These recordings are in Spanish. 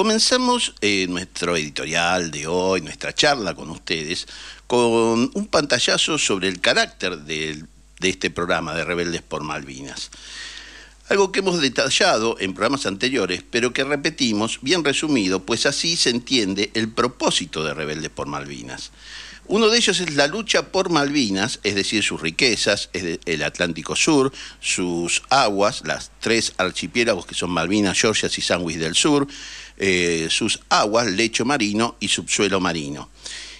Comenzamos eh, nuestro editorial de hoy, nuestra charla con ustedes, con un pantallazo sobre el carácter de este programa de Rebeldes por Malvinas. Algo que hemos detallado en programas anteriores, pero que repetimos bien resumido, pues así se entiende el propósito de Rebeldes por Malvinas. Uno de ellos es la lucha por Malvinas, es decir, sus riquezas, el Atlántico Sur, sus aguas, las tres archipiélagos que son Malvinas, Georgias y Sandwich del Sur, eh, sus aguas, lecho marino y subsuelo marino.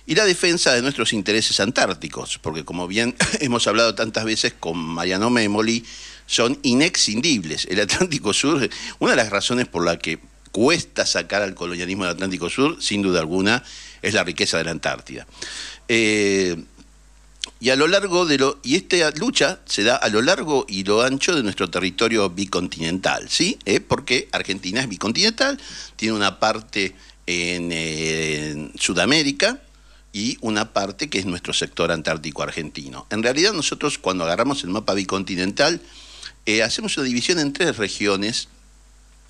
Y la defensa de nuestros intereses antárticos, porque como bien hemos hablado tantas veces con Mariano Memoli, son inexcindibles. El Atlántico Sur, una de las razones por la que cuesta sacar al colonialismo del Atlántico Sur, sin duda alguna, es la riqueza de la Antártida. Eh, y a lo largo de lo. Y esta lucha se da a lo largo y lo ancho de nuestro territorio bicontinental, ¿sí? Eh, porque Argentina es bicontinental, tiene una parte en, Sudamérica, y una parte que es nuestro sector antártico argentino. En realidad nosotros cuando agarramos el mapa bicontinental eh, hacemos una división en tres regiones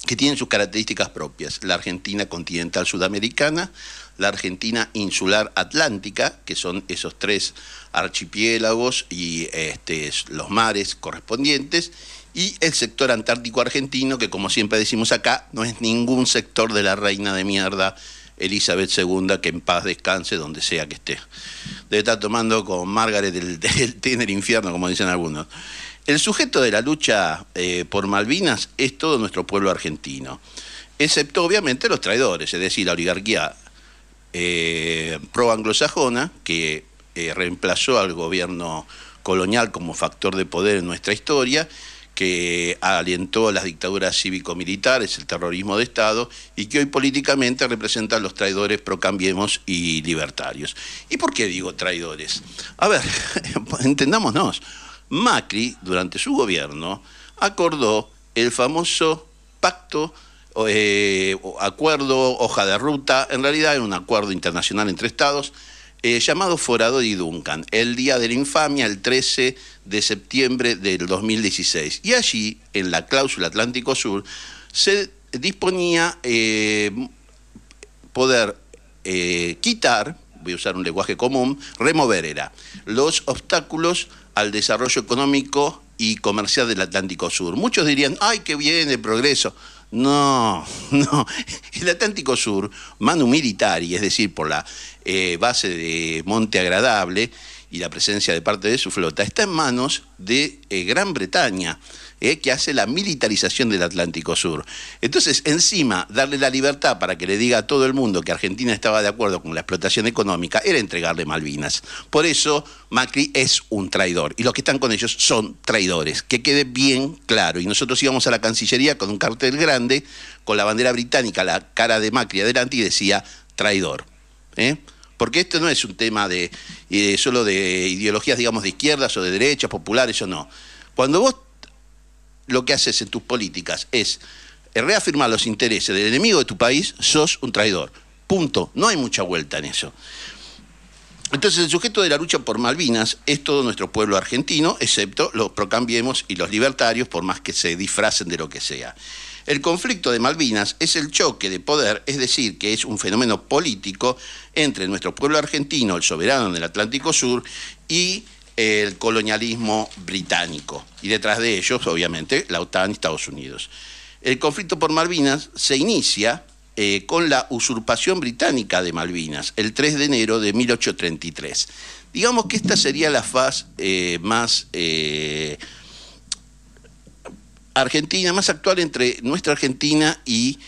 que tienen sus características propias, la Argentina continental sudamericana, la Argentina insular atlántica, que son esos tres archipiélagos y este, los mares correspondientes, y el sector antártico argentino, que como siempre decimos acá, no es ningún sector de la reina de mierda Elizabeth II, que en paz descanse donde sea que esté. Debe estar tomando con Margaret el, infierno, como dicen algunos. El sujeto de la lucha eh, por Malvinas es todo nuestro pueblo argentino, excepto obviamente los traidores, es decir, la oligarquía eh, pro-anglosajona, que eh, reemplazó al gobierno colonial como factor de poder en nuestra historia, que alentó las dictaduras cívico-militares, el terrorismo de Estado, y que hoy políticamente representa a los traidores pro-cambiemos y libertarios. ¿Y por qué digo traidores? A ver, entendámonos. Macri, durante su gobierno, acordó el famoso pacto eh, acuerdo, hoja de ruta, en realidad era un acuerdo internacional entre estados, eh, llamado Forado y Duncan, el día de la infamia, el 13 de septiembre del 2016. Y allí, en la cláusula Atlántico Sur, se disponía eh, poder quitar, voy a usar un lenguaje común, remover era, los obstáculos al desarrollo económico y comercial del Atlántico Sur. Muchos dirían, ay, qué bien el progreso. No, no. El Atlántico Sur, militar y es decir, por la eh, base de Monte Agradable y la presencia de parte de su flota, está en manos de eh, Gran Bretaña. Eh, que hace la militarización del Atlántico Sur. Entonces, encima, darle la libertad para que le diga a todo el mundo que Argentina estaba de acuerdo con la explotación económica era entregarle Malvinas. Por eso, Macri es un traidor y los que están con ellos son traidores, que quede bien claro. Y nosotros íbamos a la Cancillería con un cartel grande, con la bandera británica, la cara de Macri adelante y decía traidor. ¿eh? porque esto no es un tema de, eh, solo de ideologías, digamos, de izquierdas o de derechas, populares o no. Cuando vos lo que haces en tus políticas es eh, reafirmar los intereses del enemigo de tu país, sos un traidor. Punto. No hay mucha vuelta en eso. Entonces, el sujeto de la lucha por Malvinas es todo nuestro pueblo argentino, excepto los procambiemos y los libertarios, por más que se disfracen de lo que sea. El conflicto de Malvinas es el choque de poder, es decir, que es un fenómeno político entre nuestro pueblo argentino, el soberano del Atlántico Sur, y el colonialismo británico y detrás de ellos, obviamente, la OTAN y Estados Unidos. El conflicto por Malvinas se inicia eh, con la usurpación británica de Malvinas, el 3 de enero de 1833. Digamos que esta sería la faz eh, más eh, argentina, más actual entre nuestra Argentina y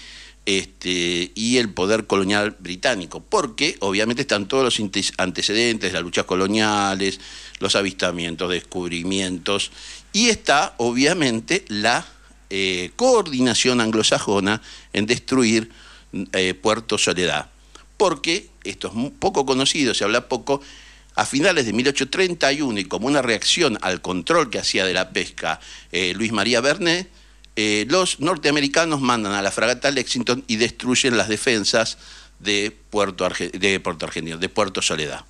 este, y el poder colonial británico, porque obviamente están todos los antecedentes, las luchas coloniales, los avistamientos, descubrimientos, y está obviamente la eh, coordinación anglosajona en destruir mm, eh, Puerto Soledad, porque esto es poco conocido, se habla poco, a finales de 1831 y como una reacción al control que hacía de la pesca eh, Luis María Bernet, eh, los norteamericanos mandan a la fragata Lexington y destruyen las defensas de Puerto, de Puerto Argentino, de Puerto Soledad.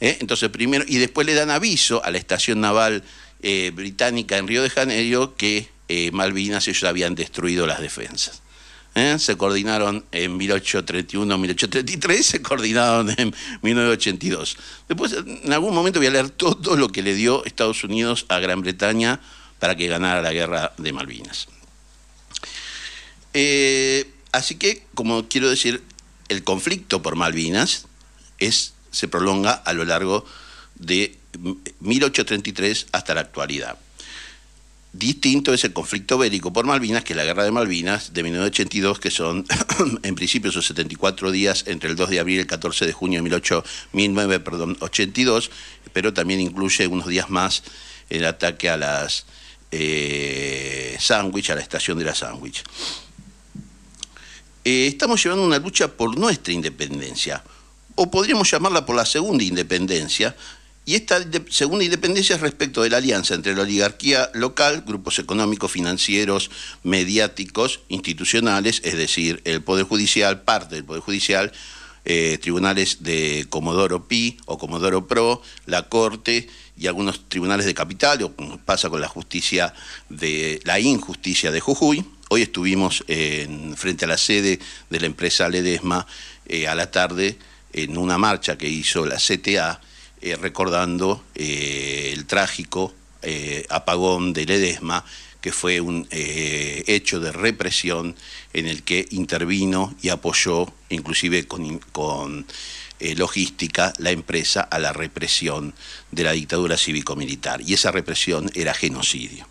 ¿eh? Entonces, primero, y después le dan aviso a la estación naval eh, británica en Río de Janeiro que Malvinas ellos habían destruido las defensas. Se coordinaron en 1831, 1833, se coordinaron en 1982. Después, en algún momento voy a leer todo lo que le dio Estados Unidos a Gran Bretaña para que ganara la guerra de Malvinas. Eh, así que, como quiero decir, el conflicto por Malvinas es, se prolonga a lo largo de 1833 hasta la actualidad. Distinto es el conflicto bélico por Malvinas, que la guerra de Malvinas de 1982, que son en principio sus 74 días entre el 2 de abril y el 14 de junio de 1982, pero también incluye unos días más el ataque a las eh, Sandwich, a la estación de la Sandwich. Eh, estamos llevando una lucha por nuestra independencia, o podríamos llamarla por la segunda independencia, y esta segunda independencia es respecto de la alianza entre la oligarquía local, grupos económicos, financieros, mediáticos, institucionales, es decir, el Poder Judicial, parte del Poder Judicial, eh, tribunales de Comodoro Pi o Comodoro Pro, la Corte y algunos tribunales de capital, o como pasa con la justicia de la injusticia de Jujuy. Hoy estuvimos frente a la sede de la empresa Ledesma eh, a la tarde en una marcha que hizo la CTA eh, recordando eh, el trágico apagón de Ledesma que fue un hecho de represión en el que intervino y apoyó, inclusive con eh, logística la empresa a la represión de la dictadura cívico-militar. Y esa represión era genocidio.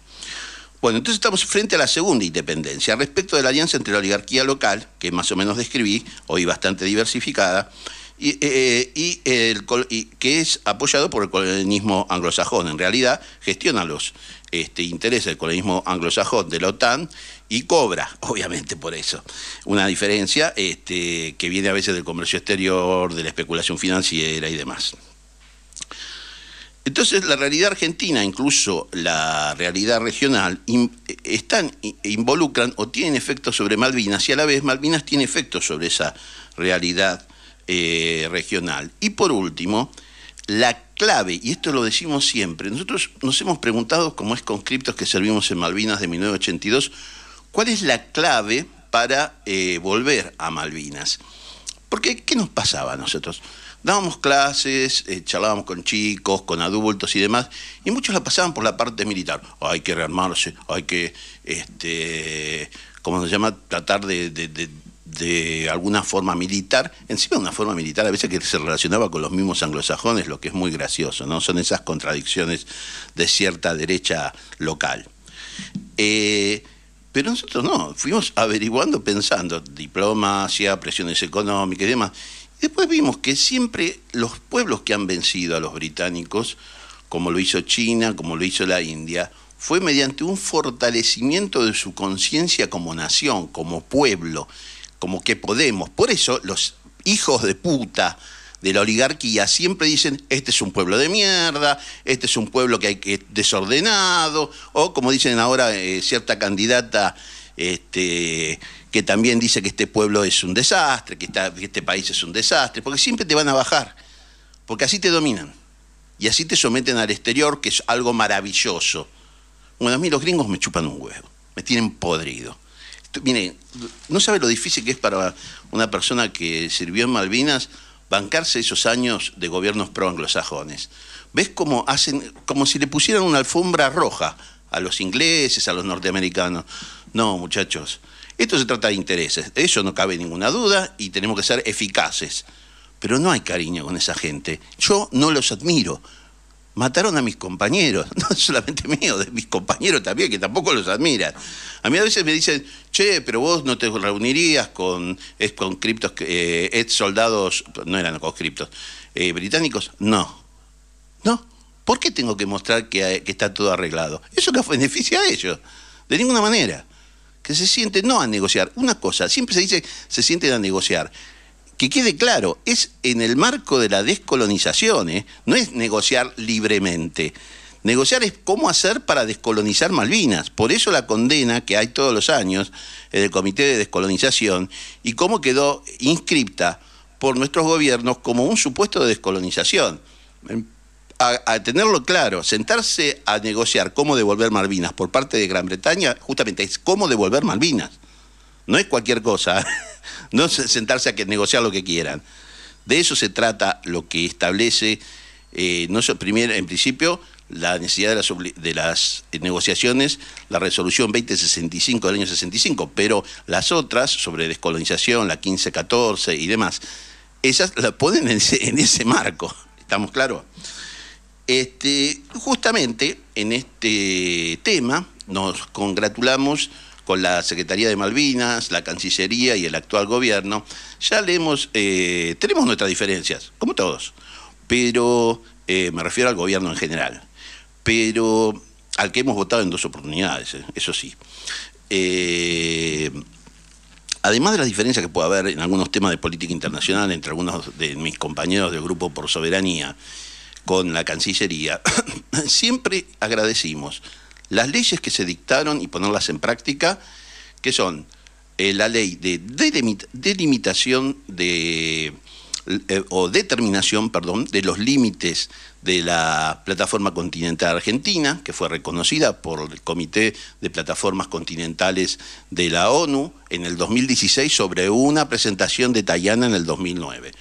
Bueno, entonces estamos frente a la segunda independencia. Respecto de la alianza entre la oligarquía local, que más o menos describí, hoy bastante diversificada, eh, eh, y, el, que es apoyado por el colonialismo anglosajón. En realidad, gestiona los este, intereses del colonialismo anglosajón de la OTAN y cobra, obviamente por eso, una diferencia este, que viene a veces del comercio exterior, de la especulación financiera y demás. Entonces la realidad argentina, incluso la realidad regional, están, involucran o tienen efectos sobre Malvinas y a la vez Malvinas tiene efectos sobre esa realidad eh, regional. Y por último, la clave, y esto lo decimos siempre, nosotros nos hemos preguntado, como es conscriptos que servimos en Malvinas de 1982, ¿cuál es la clave para eh, volver a Malvinas? Porque, ¿qué nos pasaba a nosotros? Dábamos clases, eh, charlábamos con chicos, con adultos y demás, y muchos la pasaban por la parte militar. Hay que rearmarse, hay que, este, ¿cómo se llama?, tratar de de alguna forma militar, encima de una forma militar a veces que se relacionaba con los mismos anglosajones, lo que es muy gracioso, ¿no? Son esas contradicciones de cierta derecha local. Eh, pero nosotros no, fuimos averiguando, pensando, diplomacia, presiones económicas y demás. después vimos que siempre los pueblos que han vencido a los británicos, como lo hizo China, como lo hizo la India, fue mediante un fortalecimiento de su conciencia como nación, como pueblo, como que podemos. Por eso los hijos de puta de la oligarquía siempre dicen, este es un pueblo de mierda, este es un pueblo que hay que desordenado, o como dicen ahora eh, cierta candidata este, que también dice que este pueblo es un desastre, que, que este país es un desastre, porque siempre te van a bajar, porque así te dominan, y así te someten al exterior, que es algo maravilloso. Bueno, a mí los gringos me chupan un huevo, me tienen podrido. Mire, no sabe lo difícil que es para una persona que sirvió en Malvinas bancarse esos años de gobiernos pro-anglosajones. ¿Ves cómo hacen, como si le pusieran una alfombra roja a los ingleses, a los norteamericanos? No, muchachos, esto se trata de intereses, De eso no cabe ninguna duda y tenemos que ser eficaces. Pero no hay cariño con esa gente. Yo no los admiro mataron a mis compañeros, no solamente mío, de mis compañeros también, que tampoco los admiran. A mí a veces me dicen, che, pero vos no te reunirías con ex conscriptos, eh, ex soldados, no eran conscriptos, eh, británicos. No, no. ¿Por qué tengo que mostrar eh, que, está todo arreglado? Eso que beneficia a ellos, de ninguna manera. Que se siente no a negociar. Una cosa, siempre se dice, se sienten a negociar que quede claro, es en el marco de la descolonización, ¿eh? no es negociar libremente. Negociar es cómo hacer para descolonizar Malvinas. Por eso la condena que hay todos los años en el Comité de Descolonización y cómo quedó inscripta por nuestros gobiernos como un supuesto de descolonización. a tenerlo claro, sentarse a negociar cómo devolver Malvinas por parte de Gran Bretaña, justamente es cómo devolver Malvinas. No es cualquier cosa. ¿eh? no sentarse a que negociar lo que quieran. De eso se trata lo que establece, eh, no en principio, la necesidad de las, eh, negociaciones, la resolución 2065 del año 65, pero las otras, sobre descolonización, la 1514 y demás, esas las ponen en ese, marco, ¿estamos claros? Este, justamente en este tema nos congratulamos con la Secretaría de Malvinas, la Cancillería y el actual gobierno, ya le hemos, eh, tenemos nuestras diferencias, como todos, pero eh, me refiero al gobierno en general, pero al que hemos votado en dos oportunidades, eh, eso sí. además de las diferencias que puede haber en algunos temas de política internacional entre algunos de mis compañeros del Grupo por Soberanía, con la Cancillería, siempre agradecimos las leyes que se dictaron y ponerlas en práctica, que son eh, la ley de delimitación de, eh, o determinación perdón, de los límites de la plataforma continental argentina, que fue reconocida por el Comité de Plataformas Continentales de la ONU en el 2016 sobre una presentación de Tayana en el 2009.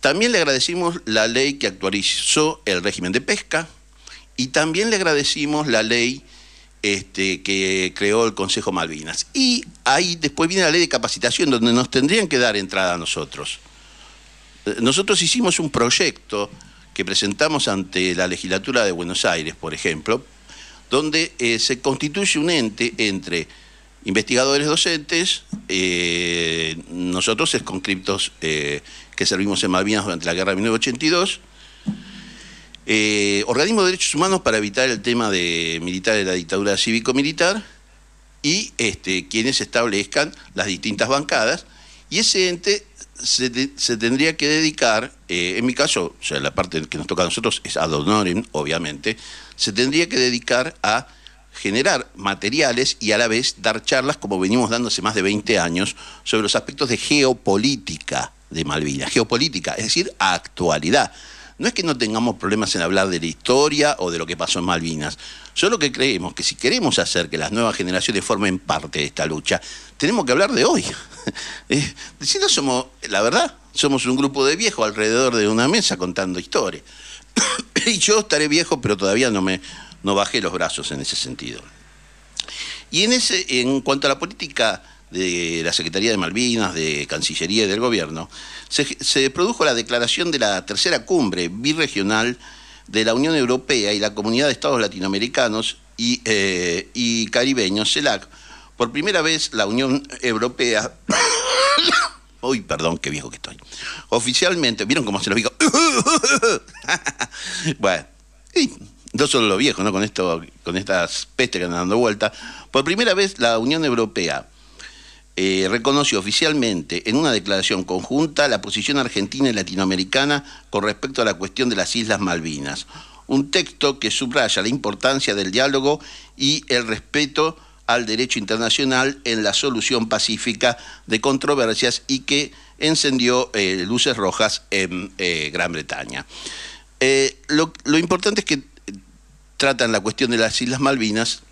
También le agradecimos la ley que actualizó el régimen de pesca, y también le agradecimos la ley este, que creó el Consejo Malvinas. Y ahí después viene la ley de capacitación, donde nos tendrían que dar entrada a nosotros. Eh, nosotros hicimos un proyecto que presentamos ante la legislatura de Buenos Aires, por ejemplo, donde eh, se constituye un ente entre investigadores docentes, eh, nosotros, conscriptos que servimos en Malvinas durante la guerra de 1982, eh, organismo de derechos humanos para evitar el tema de militar de la dictadura cívico-militar y este, quienes establezcan las distintas bancadas. Y ese ente se, tendría que dedicar, eh, en mi caso, o sea, la parte que nos toca a nosotros es ad honorem, obviamente, se tendría que dedicar a generar materiales y a la vez dar charlas, como venimos dando hace más de 20 años, sobre los aspectos de geopolítica de Malvinas. Geopolítica, es decir, actualidad. No es que no tengamos problemas en hablar de la historia o de lo que pasó en Malvinas. Solo que creemos que si queremos hacer que las nuevas generaciones formen parte de esta lucha, tenemos que hablar de hoy. Eh, somos, la verdad, somos un grupo de viejos alrededor de una mesa contando historias. y yo estaré viejo, pero todavía no me bajé los brazos en ese sentido. Y en ese, en cuanto a la política de la Secretaría de Malvinas, de Cancillería y del Gobierno, se, produjo la declaración de la tercera cumbre birregional de la Unión Europea y la Comunidad de Estados Latinoamericanos y, eh, Caribeños, CELAC. Por primera vez la Unión Europea... Uy, perdón, qué viejo que estoy. Oficialmente, ¿vieron cómo se lo digo? bueno, no solo los viejos, ¿no? Con, esto, con estas pestes que andan dando vuelta. Por primera vez la Unión Europea eh, reconoció oficialmente en una declaración conjunta la posición argentina y latinoamericana con respecto a la cuestión de las Islas Malvinas. Un texto que subraya la importancia del diálogo y el respeto al derecho internacional en la solución pacífica de controversias y que encendió eh, luces rojas en eh, Gran Bretaña. lo, lo, importante es que tratan la cuestión de las Islas Malvinas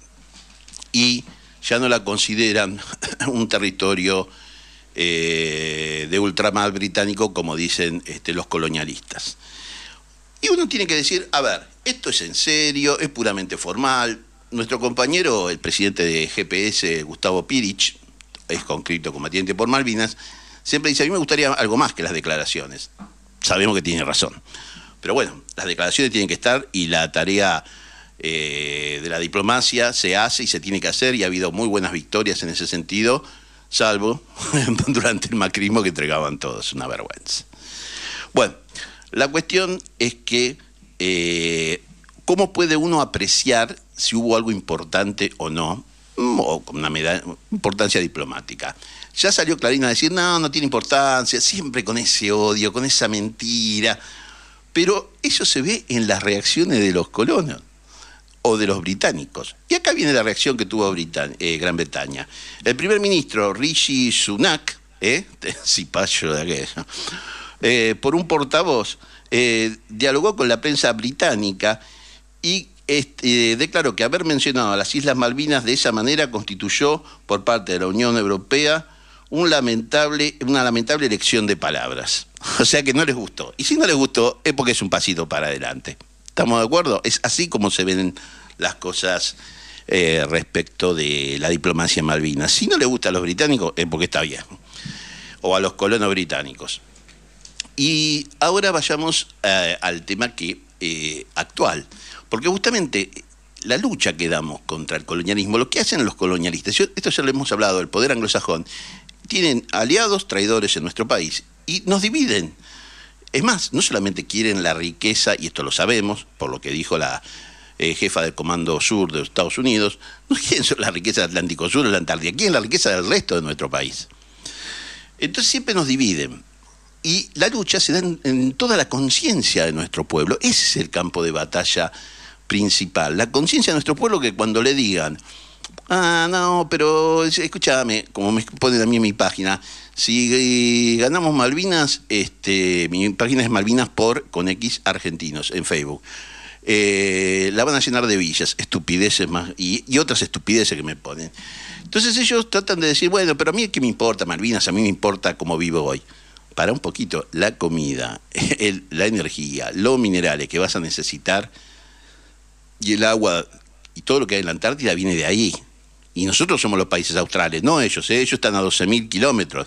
y ya no la consideran un territorio eh, de ultramar británico, como dicen este, los colonialistas. Y uno tiene que decir, a ver, esto es en serio, es puramente formal. Nuestro compañero, el presidente de GPS, Gustavo Pirich, es conscripto combatiente por Malvinas, siempre dice, a mí me gustaría algo más que las declaraciones. Sabemos que tiene razón. Pero bueno, las declaraciones tienen que estar y la tarea eh, de la diplomacia se hace y se tiene que hacer y ha habido muy buenas victorias en ese sentido, salvo durante el macrismo que entregaban todos, una vergüenza. Bueno, la cuestión es que, eh, ¿cómo puede uno apreciar si hubo algo importante o no? Mm, o con una importancia diplomática. Ya salió Clarín a decir, no, no tiene importancia, siempre con ese odio, con esa mentira. Pero eso se ve en las reacciones de los colonos o de los británicos. Y acá viene la reacción que tuvo eh, Gran Bretaña. El primer ministro Rishi Sunak, ¿eh? de aquello, eh, por un portavoz, eh, dialogó con la prensa británica y este, declaró que haber mencionado a las Islas Malvinas de esa manera constituyó, por parte de la Unión Europea, una lamentable elección de palabras. O sea que no les gustó. Y si no les gustó es porque es un pasito para adelante. ¿Estamos de acuerdo? Es así como se ven las cosas eh, respecto de la diplomacia malvina. Si no le gusta a los británicos, es porque está bien. O a los colonos británicos. Y ahora vayamos eh, al tema que eh, actual. Porque justamente la lucha que damos contra el colonialismo, lo que hacen los colonialistas, esto ya lo hemos hablado, el poder anglosajón, tienen aliados traidores en nuestro país y nos dividen. Es más, no solamente quieren la riqueza, y esto lo sabemos, por lo que dijo la eh, jefa del Comando Sur de Estados Unidos, no quieren la riqueza del Atlántico Sur o de la Antártida, quieren la riqueza del resto de nuestro país. Entonces siempre nos dividen. Y la lucha se da en toda la conciencia de nuestro pueblo. Ese es el campo de batalla principal. La conciencia de nuestro pueblo que cuando le digan, ah, no, pero escúchame, como me ponen a mí en mi página, si eh, ganamos Malvinas, este, mi página es Malvinas por con X argentinos en Facebook. Eh, la van a llenar de villas, estupideces más, y, otras estupideces que me ponen. Entonces ellos tratan de decir, bueno, pero a mí qué me importa Malvinas, a mí me importa cómo vivo hoy. Para un poquito, la comida, la energía, los minerales que vas a necesitar y el agua y todo lo que hay en la Antártida viene de ahí. Y nosotros somos los países australes, no ellos. ¿eh? Ellos están a 12.000 kilómetros.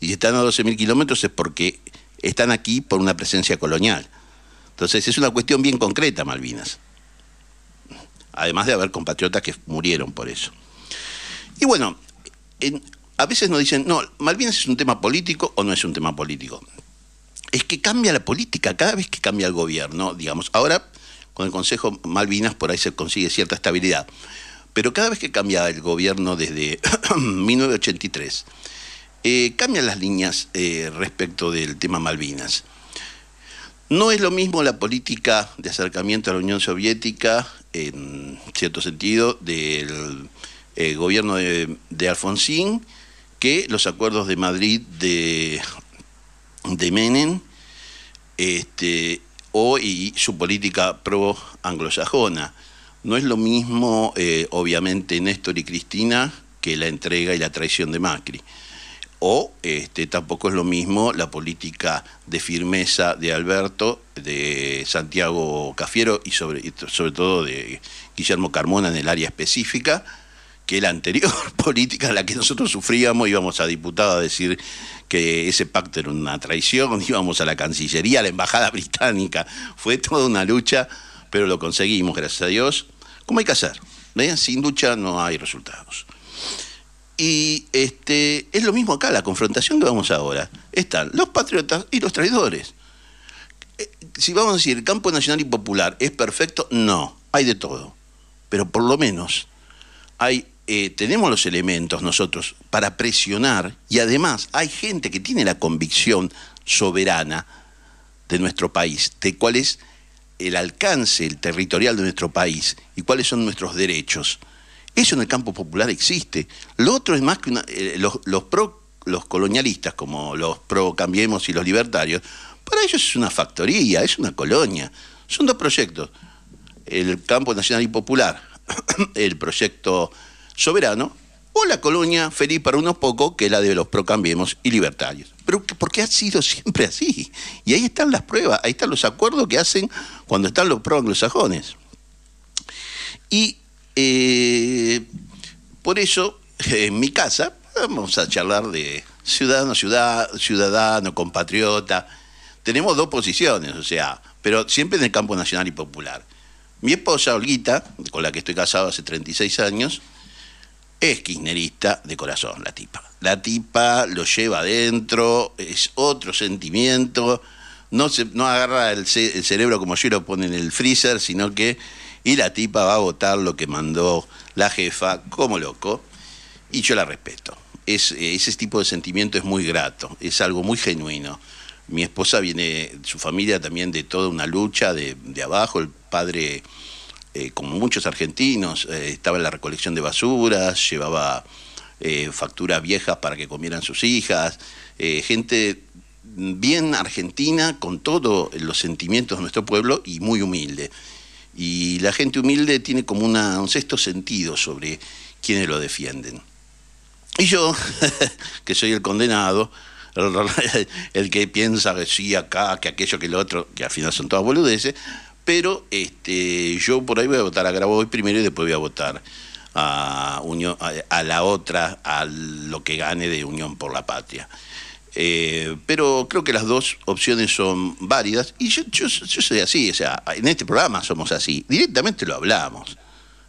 Y si están a 12.000 kilómetros es porque están aquí por una presencia colonial. Entonces es una cuestión bien concreta, Malvinas. Además de haber compatriotas que murieron por eso. Y bueno, a veces nos dicen, no, Malvinas es un tema político o no es un tema político. Es que cambia la política cada vez que cambia el gobierno, digamos. Ahora, con el Consejo Malvinas, por ahí se consigue cierta estabilidad. Pero cada vez que cambia el gobierno desde 1983, eh, cambian las líneas eh, respecto del tema Malvinas. No es lo mismo la política de acercamiento a la Unión Soviética, en cierto sentido, del eh, gobierno de, Alfonsín, que los acuerdos de Madrid de, de Menem, este, o y su política pro-anglosajona. No es lo mismo, eh, obviamente, Néstor y Cristina que la entrega y la traición de Macri. O este, tampoco es lo mismo la política de firmeza de Alberto, de Santiago Cafiero y sobre, sobre todo de Guillermo Carmona en el área específica, que la anterior política en la que nosotros sufríamos, íbamos a diputada a decir que ese pacto era una traición, íbamos a la Cancillería, a la Embajada Británica, fue toda una lucha pero lo conseguimos, gracias a Dios, ¿Cómo hay que hacer. ¿Eh? Sin ducha no hay resultados. Y este, es lo mismo acá, la confrontación que vamos ahora. Están los patriotas y los traidores. Eh, si vamos a decir, el campo nacional y popular es perfecto, no, hay de todo. Pero por lo menos hay eh, tenemos los elementos nosotros para presionar y además hay gente que tiene la convicción soberana de nuestro país, de cuál es el alcance el territorial de nuestro país y cuáles son nuestros derechos. Eso en el campo popular existe. Lo otro es más que eh, los, los colonialistas, como los pro Cambiemos y los libertarios, para ellos es una factoría, es una colonia. Son dos proyectos. El campo nacional y popular, el proyecto soberano la colonia feliz para unos pocos, que es la de los procambiemos y libertarios. Pero porque ha sido siempre así. Y ahí están las pruebas, ahí están los acuerdos que hacen cuando están los pro-anglosajones. Y eh, por eso, en mi casa, vamos a charlar de ciudadano, ciudad, ciudadano, compatriota. Tenemos dos posiciones, o sea, pero siempre en el campo nacional y popular. Mi esposa, Olguita, con la que estoy casado hace 36 años, es kirchnerista de corazón la tipa. La tipa lo lleva adentro, es otro sentimiento, no, se, no agarra el, cerebro como yo lo pone en el freezer, sino que y la tipa va a votar lo que mandó la jefa como loco y yo la respeto. ese tipo de sentimiento es muy grato, es algo muy genuino. Mi esposa viene, su familia también de toda una lucha de, de abajo, el padre eh, como muchos argentinos, eh, estaba en la recolección de basuras, llevaba eh, facturas viejas para que comieran sus hijas, gente bien argentina con todos los sentimientos de nuestro pueblo y muy humilde. Y la gente humilde tiene como una, un sexto sentido sobre quienes lo defienden. Y yo, que soy el condenado, el que piensa que sí acá, que aquello, que lo otro, que al final son todas boludeces, pero este, yo por ahí voy a votar a hoy primero y después voy a votar a, a, la otra, a lo que gane de Unión por la Patria. Eh, pero creo que las dos opciones son válidas y yo, soy así, o sea, en este programa somos así, directamente lo hablamos.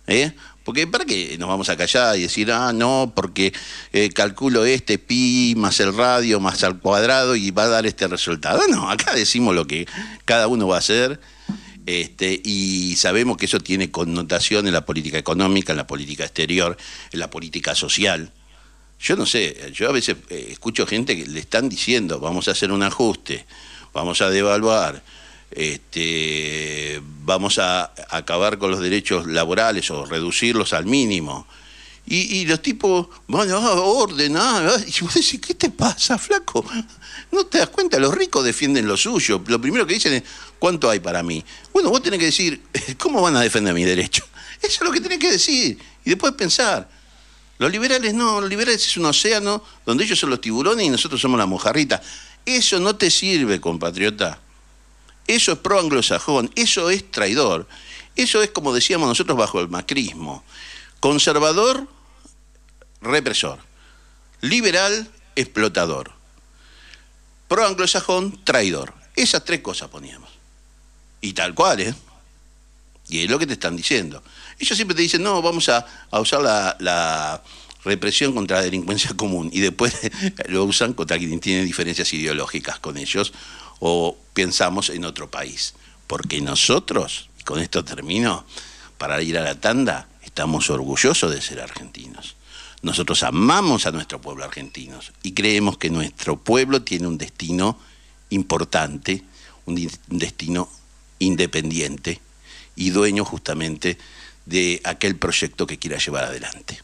¿eh? Porque ¿para qué nos vamos a callar y decir, ah, no, porque eh, calculo este pi más el radio más al cuadrado y va a dar este resultado? No, acá decimos lo que cada uno va a hacer este, y sabemos que eso tiene connotación en la política económica, en la política exterior, en la política social. Yo no sé, yo a veces eh, escucho gente que le están diciendo, vamos a hacer un ajuste, vamos a devaluar, este, vamos a acabar con los derechos laborales o reducirlos al mínimo. Y, los tipos, van ah, a ah, ah, y vos decís, ¿qué te pasa, flaco? No te das cuenta, los ricos defienden lo suyo. Lo primero que dicen es, ¿cuánto hay para mí? Bueno, vos tenés que decir, ¿cómo van a defender mi derecho? Eso es lo que tenés que decir. Y después pensar. Los liberales no, los liberales es un océano donde ellos son los tiburones y nosotros somos la mojarrita. Eso no te sirve, compatriota. Eso es pro-anglosajón, eso es traidor. Eso es como decíamos nosotros bajo el macrismo. Conservador, represor. Liberal, explotador. Pro anglosajón, traidor. Esas tres cosas poníamos. Y tal cual, ¿eh? Y es lo que te están diciendo. Ellos siempre te dicen, no, vamos a, usar la, represión contra la delincuencia común. Y después lo usan contra quien tiene diferencias ideológicas con ellos o pensamos en otro país. Porque nosotros, con esto termino, para ir a la tanda, Estamos orgullosos de ser argentinos. Nosotros amamos a nuestro pueblo argentino y creemos que nuestro pueblo tiene un destino importante, un destino independiente y dueño justamente de aquel proyecto que quiera llevar adelante.